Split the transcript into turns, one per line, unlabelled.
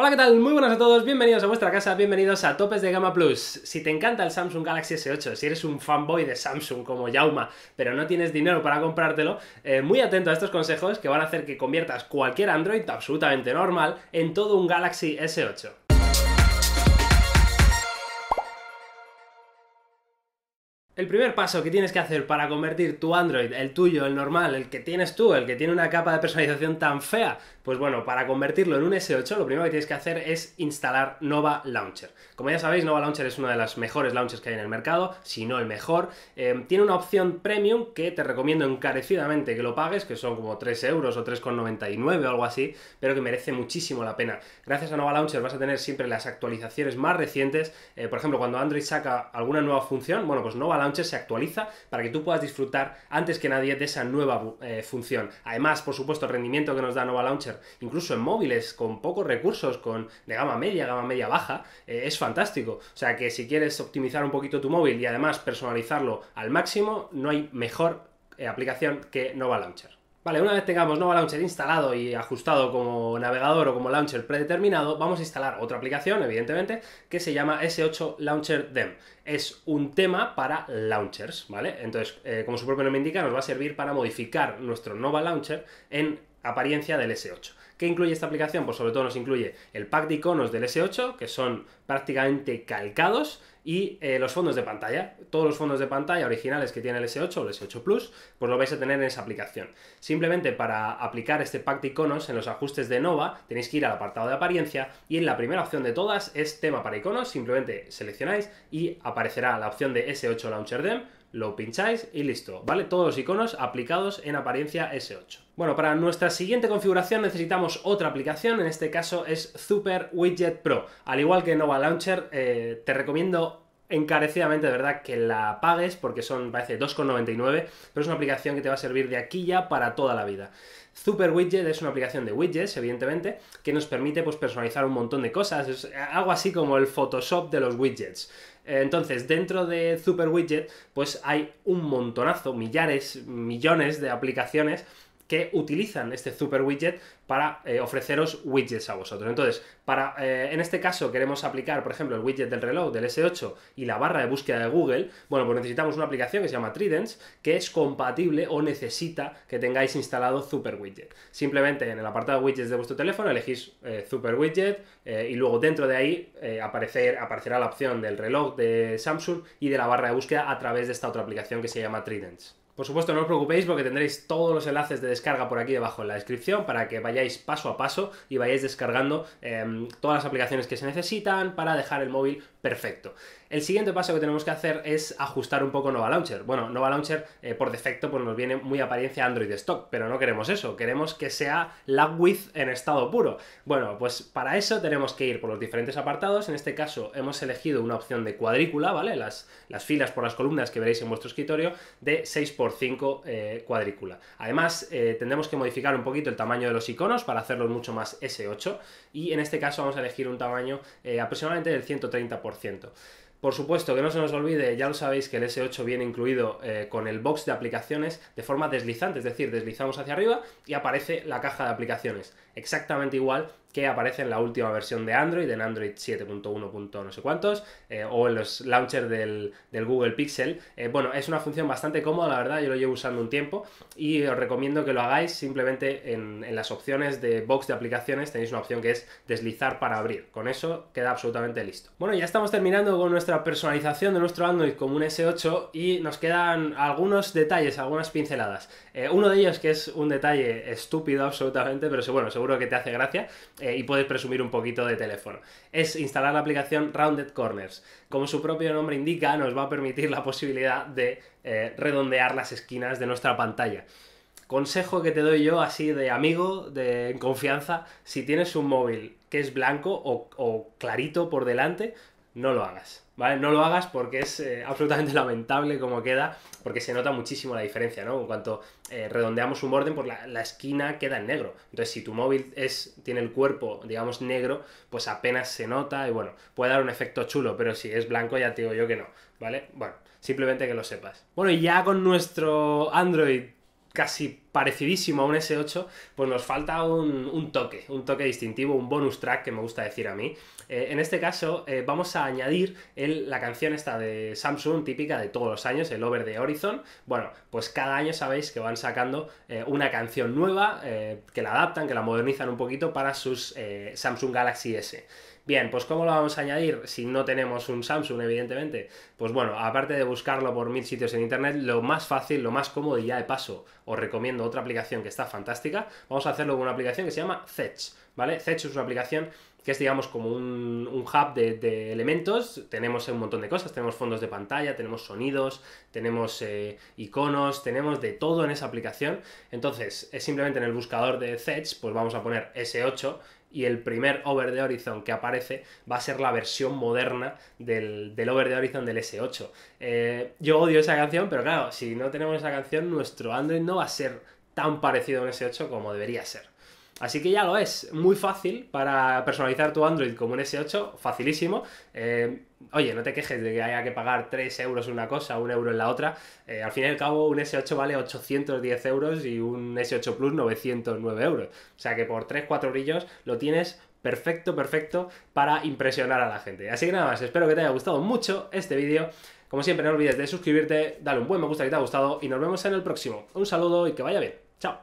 Hola, ¿qué tal? Muy buenas a todos, bienvenidos a vuestra casa, bienvenidos a Topes de Gama Plus. Si te encanta el Samsung Galaxy S8, si eres un fanboy de Samsung como Yauma, pero no tienes dinero para comprártelo, eh, muy atento a estos consejos que van a hacer que conviertas cualquier Android absolutamente normal en todo un Galaxy S8. El primer paso que tienes que hacer para convertir tu Android, el tuyo, el normal, el que tienes tú, el que tiene una capa de personalización tan fea, pues bueno, para convertirlo en un S8 lo primero que tienes que hacer es instalar Nova Launcher. Como ya sabéis, Nova Launcher es una de las mejores launchers que hay en el mercado, si no el mejor. Eh, tiene una opción premium que te recomiendo encarecidamente que lo pagues, que son como 3 euros o 3,99 o algo así, pero que merece muchísimo la pena. Gracias a Nova Launcher vas a tener siempre las actualizaciones más recientes. Eh, por ejemplo, cuando Android saca alguna nueva función, bueno, pues Nova Launcher se actualiza para que tú puedas disfrutar antes que nadie de esa nueva eh, función. Además, por supuesto, el rendimiento que nos da Nova Launcher, incluso en móviles con pocos recursos, con de gama media, gama media baja, eh, es fantástico. O sea que si quieres optimizar un poquito tu móvil y además personalizarlo al máximo, no hay mejor eh, aplicación que Nova Launcher una vez tengamos Nova Launcher instalado y ajustado como navegador o como launcher predeterminado, vamos a instalar otra aplicación, evidentemente, que se llama S8 Launcher Dem. Es un tema para launchers, ¿vale? Entonces, eh, como su propio nombre indica, nos va a servir para modificar nuestro Nova Launcher en apariencia del S8. ¿Qué incluye esta aplicación? Pues sobre todo nos incluye el pack de iconos del S8, que son prácticamente calcados, y eh, los fondos de pantalla. Todos los fondos de pantalla originales que tiene el S8 o el S8 Plus, pues lo vais a tener en esa aplicación. Simplemente para aplicar este pack de iconos en los ajustes de Nova tenéis que ir al apartado de apariencia y en la primera opción de todas es tema para iconos, simplemente seleccionáis y aparecerá la opción de S8 Launcher Dem, lo pincháis y listo, ¿vale? Todos los iconos aplicados en apariencia S8. Bueno, para nuestra siguiente configuración necesitamos otra aplicación, en este caso es Super Widget Pro. Al igual que Nova Launcher, eh, te recomiendo encarecidamente de verdad que la pagues porque son, parece, 2,99, pero es una aplicación que te va a servir de aquí ya para toda la vida. Super Widget es una aplicación de widgets, evidentemente, que nos permite pues, personalizar un montón de cosas. Es algo así como el Photoshop de los widgets. Eh, entonces, dentro de Super Widget, pues hay un montonazo, millares, millones de aplicaciones que utilizan este super widget para eh, ofreceros widgets a vosotros. Entonces, para, eh, en este caso queremos aplicar, por ejemplo, el widget del reloj del S8 y la barra de búsqueda de Google, bueno, pues necesitamos una aplicación que se llama Tridents, que es compatible o necesita que tengáis instalado Super Widget. Simplemente en el apartado de widgets de vuestro teléfono elegís eh, Super Widget y luego dentro de ahí aparecerá la opción del reloj de Samsung y de la barra de búsqueda a través de esta otra aplicación que se llama Tridents. Por supuesto, no os preocupéis porque tendréis todos los enlaces de descarga por aquí debajo en la descripción para que vayáis paso a paso y vayáis descargando em, todas las aplicaciones que se necesitan para dejar el móvil perfecto. El siguiente paso que tenemos que hacer es ajustar un poco Nova Launcher. Bueno, Nova Launcher eh, por defecto pues nos viene muy apariencia Android Stock, pero no queremos eso, queremos que sea width en estado puro. Bueno, pues para eso tenemos que ir por los diferentes apartados, en este caso hemos elegido una opción de cuadrícula, ¿vale? Las, filas por las columnas que veréis en vuestro escritorio de 6x5 eh, cuadrícula. Además, eh, tendremos que modificar un poquito el tamaño de los iconos para hacerlos mucho más S8 y en este caso vamos a elegir un tamaño aproximadamente del 130%. Por supuesto, que no se nos olvide, ya lo sabéis que el S8 viene incluido eh, con el box de aplicaciones de forma deslizante, es decir, deslizamos hacia arriba y aparece la caja de aplicaciones. Exactamente igual que aparece en la última versión de Android, en Android 7.1. no sé cuántos, eh, o en los launchers del, Google Pixel. Eh, bueno, es una función bastante cómoda, la verdad, yo lo llevo usando un tiempo y os recomiendo que lo hagáis simplemente en, las opciones de box de aplicaciones tenéis una opción que es deslizar para abrir. Con eso queda absolutamente listo. Bueno, ya estamos terminando con nuestra personalización de nuestro Android como un S8 y nos quedan algunos detalles, algunas pinceladas. Eh, uno de ellos que es un detalle estúpido absolutamente, pero bueno, seguro que te hace gracia, eh, y puedes presumir un poquito de teléfono. Es instalar la aplicación Rounded Corners. Como su propio nombre indica, nos va a permitir la posibilidad de eh, redondear las esquinas de nuestra pantalla. Consejo que te doy yo así de amigo, de confianza, si tienes un móvil que es blanco o, o clarito por delante, no lo hagas, ¿vale? No lo hagas porque es eh, absolutamente lamentable como queda, porque se nota muchísimo la diferencia, ¿no? En cuanto eh, redondeamos un borde, por pues la, esquina queda en negro. Entonces, si tu móvil es, tiene el cuerpo, digamos, negro, pues apenas se nota y bueno, puede dar un efecto chulo, pero si es blanco ya te digo yo que no, ¿vale? Bueno, simplemente que lo sepas. Bueno, y ya con nuestro Android casi parecidísimo a un S8, pues nos falta un, toque, un toque distintivo, un bonus track que me gusta decir a mí. Eh, en este caso eh, vamos a añadir la canción esta de Samsung, típica de todos los años, el Over the Horizon. Bueno, pues cada año sabéis que van sacando eh, una canción nueva, que la adaptan, que la modernizan un poquito para sus Samsung Galaxy S. Bien, pues ¿cómo lo vamos a añadir si no tenemos un Samsung, evidentemente? Pues bueno, aparte de buscarlo por mil sitios en Internet, lo más fácil, lo más cómodo y ya de paso, os recomiendo otra aplicación que está fantástica. Vamos a hacerlo con una aplicación que se llama Fetch, ¿vale? Fetch es una aplicación que es, digamos, como un, hub de, elementos. Tenemos eh, un montón de cosas, tenemos fondos de pantalla, tenemos sonidos, tenemos eh, iconos, tenemos de todo en esa aplicación. Entonces, es simplemente en el buscador de Zedge, pues vamos a poner S8 y el primer Over the Horizon que aparece va a ser la versión moderna del, Over the Horizon del S8. Eh, yo odio esa canción, pero claro, si no tenemos esa canción, nuestro Android no va a ser tan parecido a un S8 como debería ser. Así que ya lo es, muy fácil para personalizar tu Android como un S8, facilísimo. Eh, oye, no te quejes de que haya que pagar 3 euros una cosa, 1 euro en la otra. Eh, al fin y al cabo, un S8 vale 810 euros y un S8 Plus 909 euros. O sea que por 3-4 brillos lo tienes perfecto, perfecto para impresionar a la gente. Así que nada más, espero que te haya gustado mucho este vídeo. Como siempre, no olvides de suscribirte, dale un buen me gusta que te ha gustado y nos vemos en el próximo. Un saludo y que vaya bien. Chao.